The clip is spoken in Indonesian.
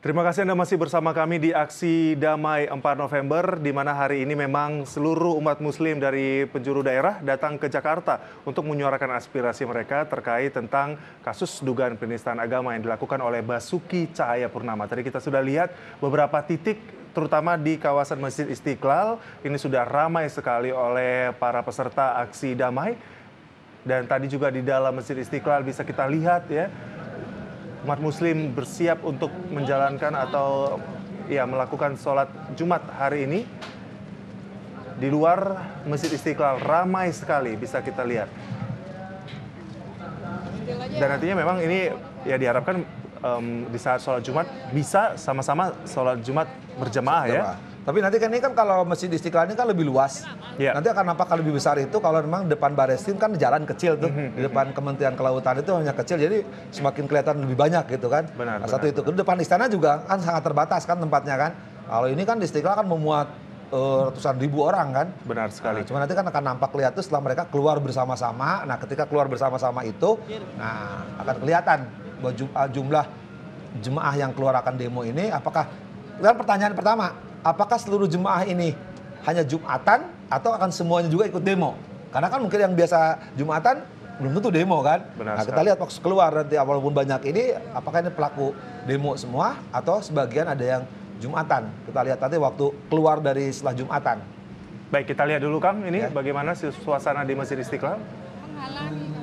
Terima kasih Anda masih bersama kami di aksi damai 4 November di mana hari ini memang seluruh umat muslim dari penjuru daerah datang ke Jakarta untuk menyuarakan aspirasi mereka terkait tentang kasus dugaan penistaan agama yang dilakukan oleh Basuki Cahaya Purnama. Tadi kita sudah lihat beberapa titik terutama di kawasan Masjid Istiqlal ini sudah ramai sekali oleh para peserta aksi damai dan tadi juga di dalam Masjid Istiqlal bisa kita lihat ya umat muslim bersiap untuk menjalankan atau ya melakukan sholat Jumat hari ini di luar Masjid Istiqlal ramai sekali bisa kita lihat. Dan nantinya memang ini ya diharapkan um, di saat sholat Jumat bisa sama-sama sholat Jumat berjamaah ya. Tapi nanti kan ini kan kalau mesin Istiqlal ini kan lebih luas. Yeah. Nanti akan nampak lebih besar itu kalau memang depan Bareskrim kan jalan kecil tuh. Mm-hmm. Di depan mhm. Kementerian Kelautan itu hanya kecil jadi semakin kelihatan lebih banyak gitu kan. Benar, nah, satu itu. Benar. depan istana juga kan sangat terbatas kan tempatnya kan. Kalau ini kan di Istiqlal kan memuat uh, ratusan ribu orang kan. Benar sekali. Nah, cuma nanti kan akan nampak kelihatan setelah mereka keluar bersama-sama. Nah, ketika keluar bersama-sama itu, nah akan kelihatan eh, jumlah jemaah yang keluar akan demo ini apakah dan pertanyaan pertama apakah seluruh jemaah ini hanya Jumatan atau akan semuanya juga ikut demo? Karena kan mungkin yang biasa Jumatan belum tentu demo kan. Benar, nah, kita lihat waktu keluar nanti walaupun banyak ini apakah ini pelaku demo semua atau sebagian ada yang Jumatan. Kita lihat nanti waktu keluar dari setelah Jumatan. Baik, kita lihat dulu Kang ini ya. bagaimana suasana di Masjid Istiqlal. Menghalangi